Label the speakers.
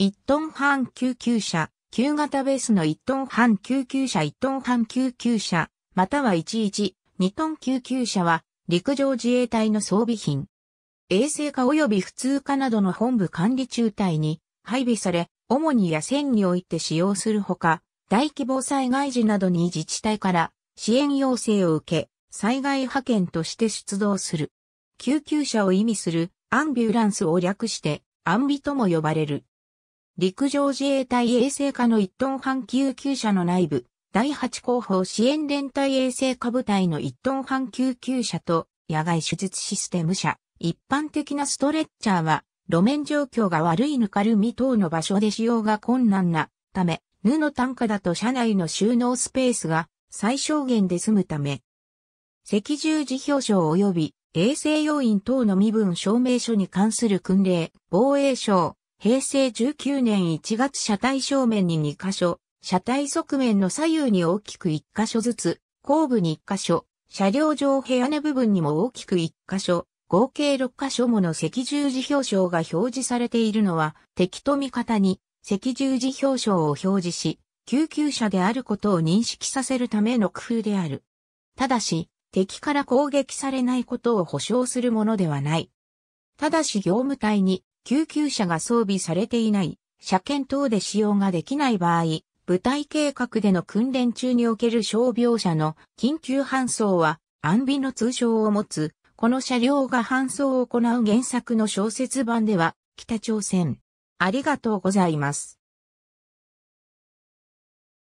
Speaker 1: 1トン半救急車、旧型ベースの1トン半救急車1トン半救急車、または11、2トン救急車は、陸上自衛隊の装備品。衛生化及び普通化などの本部管理中隊に配備され、主に野戦において使用するほか、大規模災害時などに自治体から支援要請を受け、災害派遣として出動する。救急車を意味するアンビュランスを略して、アンビとも呼ばれる。陸上自衛隊衛星課の1トン半救急車の内部、第8広報支援連隊衛星課部隊の1トン半救急車と野外手術システム車、一般的なストレッチャーは、路面状況が悪いぬかるみ等の場所で使用が困難なため、布単価だと車内の収納スペースが最小限で済むため、赤十字表彰及び衛生要員等の身分証明書に関する訓令、防衛省、平成19年1月車体正面に2箇所、車体側面の左右に大きく1箇所ずつ、後部に1箇所、車両上部屋根部分にも大きく1箇所、合計6箇所もの赤十字表彰が表示されているのは、敵と味方に赤十字表彰を表示し、救急車であることを認識させるための工夫である。ただし、敵から攻撃されないことを保証するものではない。ただし業務隊に救急車が装備されていない、車検等で使用ができない場合、部隊計画での訓練中における傷病者の緊急搬送は、安備の通称を持つ、この車両が搬送を行う原作の小説版では、北朝鮮。ありがとうご
Speaker 2: ざいます。